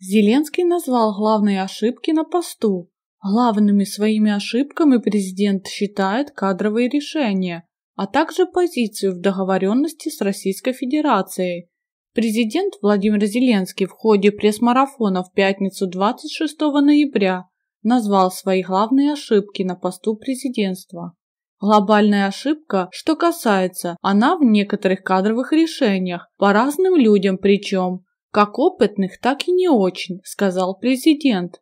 Зеленский назвал главные ошибки на посту. Главными своими ошибками президент считает кадровые решения, а также позицию в договоренности с Российской Федерацией. Президент Владимир Зеленский в ходе пресс-марафона в пятницу 26 ноября назвал свои главные ошибки на посту президентства. Глобальная ошибка, что касается, она в некоторых кадровых решениях, по разным людям причем, как опытных, так и не очень, сказал президент.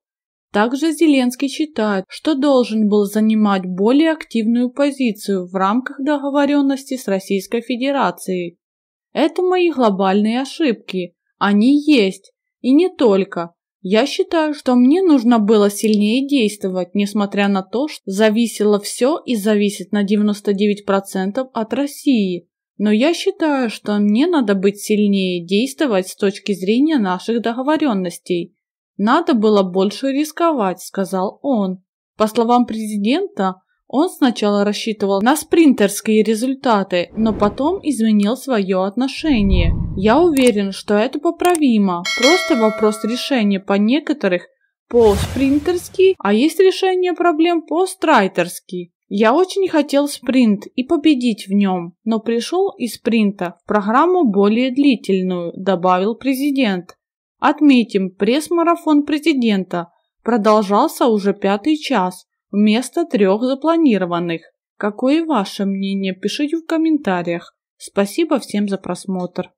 Также Зеленский считает, что должен был занимать более активную позицию в рамках договоренности с Российской Федерацией. Это мои глобальные ошибки. Они есть. И не только. Я считаю, что мне нужно было сильнее действовать, несмотря на то, что зависело все и зависит на 99% от России. Но я считаю, что мне надо быть сильнее действовать с точки зрения наших договоренностей. Надо было больше рисковать, сказал он. По словам президента, он сначала рассчитывал на спринтерские результаты, но потом изменил свое отношение. Я уверен, что это поправимо. Просто вопрос решения по некоторых по-спринтерски, а есть решение проблем по-страйтерски. Я очень хотел спринт и победить в нем, но пришел из спринта в программу более длительную, добавил президент. Отметим, пресс-марафон президента продолжался уже пятый час вместо трех запланированных. Какое ваше мнение, пишите в комментариях. Спасибо всем за просмотр.